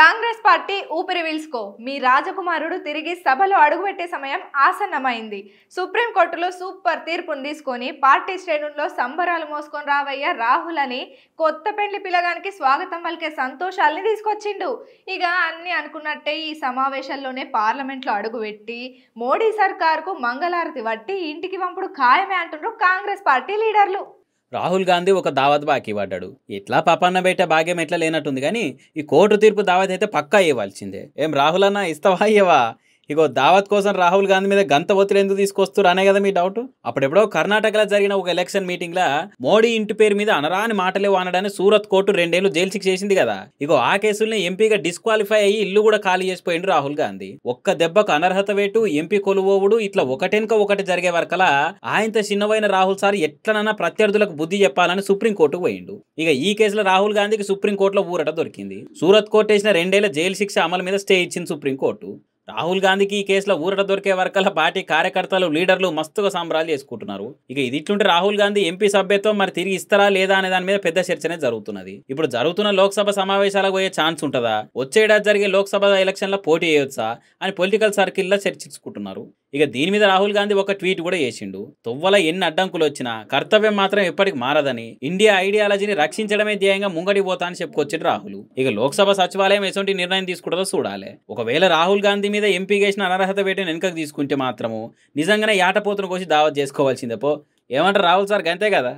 Congress party ఊపిరి పీల్చుకో మీ రాజకుమారుడు తిరిగి సభలో అడుగుపెట్టే సమయం ఆసన్నమైంది సుప్రీంకోర్టులో సూపర్ తీర్పును తీసుకొని పార్టీ శ్రేణుల్లో సంబరాలు మోసుకొని రావయ్య రాహుల్ అని కొత్త పెండ్లి పిల్లగానికి స్వాగతం పలికే సంతోషాలని తీసుకొచ్చిండు ఇక అన్నీ అనుకున్నట్టే ఈ సమావేశంలోనే పార్లమెంట్లో అడుగుపెట్టి మోడీ సర్కార్కు మంగళారతి వట్టి ఇంటికి పంపుడు ఖాయమే అంటున్నారు కాంగ్రెస్ పార్టీ లీడర్లు రాహుల్ గాంధీ ఒక దావత్ బాకీ పడ్డాడు ఇట్లా పపాన్న బయట భాగ్యం ఎట్లా లేనట్టుంది కానీ ఈ కోర్టు తీర్పు దావత్ అయితే పక్కా ఇవ్వాల్సిందే ఏం రాహుల్ అన్న ఇస్తావా ఇవ్వవా ఇగో దావత్ కోసం రాహుల్ గాంధీ మీద గంత ఒత్తిడి ఎందుకు తీసుకొస్తారు అనే కదా మీ డౌట్ అప్పుడెప్పుడో కర్ణాటకలో జరిగిన ఒక ఎలక్షన్ మీటింగ్ లా మోడీ ఇంటి పేరు మీద అనరాని మాటలే వానడాన్ని సూరత్ కోర్టు రెండేళ్లు జైలు శిక్ష చేసింది కదా ఇగో ఆ కేసుల్ని ఎంపీగా డిస్క్వాలిఫై అయ్యి ఇల్లు కూడా ఖాళీ చేసిపోయిండు రాహుల్ గాంధీ ఒక్క దెబ్బకు అనర్హత వేటు ఎంపీ కొలువోవుడు ఇట్లా ఒకటెనుక ఒకటి జరిగే వరకలా ఆయంత చిన్నవైన రాహుల్ సార్ ఎట్లనన్నా ప్రత్యర్థులకు బుద్ధి చెప్పాలని సుప్రీంకోర్టుకు పోయిండు ఇక ఈ కేసులో రాహుల్ గాంధీకి సుప్రీంకోర్టులో ఊరట దొరికింది సూరత్ కోర్టు వేసిన రెండేళ్ల జైలు శిక్ష అమలు మీద స్టే ఇచ్చింది సుప్రీంకోర్టు రాహుల్ గాంధీకి ఈ కేసులో ఊరట దొరికే వర్గాల పార్టీ కార్యకర్తలు లీడర్లు మస్తుగా సంబరాలు చేసుకుంటున్నారు ఇక ఇది ఇట్లుంటే రాహుల్ గాంధీ ఎంపీ సభ్యత్వం మరి తిరిగి ఇస్తారా లేదా అనే దాని మీద పెద్ద చర్చనే జరుగుతున్నది ఇప్పుడు జరుగుతున్న లోక్సభ సమావేశాలకు పోయే ఛాన్స్ ఉంటుందా వచ్చేడాది జరిగే లోక్సభ ఎలక్షన్లో పోటీ చేయొచ్చా అని పొలిటికల్ సర్కిల్లో చర్చించుకుంటున్నారు ఇక దీని మీద రాహుల్ గాంధీ ఒక ట్వీట్ కూడా చేసిండు తొవ్వల ఎన్ని అడ్డంకులు వచ్చినా కర్తవ్యం మాత్రం ఎప్పటికి మారదని ఇండియా ఐడియాలజీని రక్షించడమే ధ్యేయంగా ముంగడి పోతా అని చెప్పుకొచ్చిండు రాహుల్ ఇక లోక్సభ సచివాలయం ఎటువంటి నిర్ణయం తీసుకుంటుందో చూడాలి ఒకవేళ రాహుల్ గాంధీ మీద ఎంపీ చేసిన అనర్హత వేటిని వెనుకకు తీసుకుంటే మాత్రము నిజంగానే యాటపోతును కోసి దావత్ చేసుకోవాల్సిందేపో ఏమంటారు రాహుల్ సార్ గంతే కదా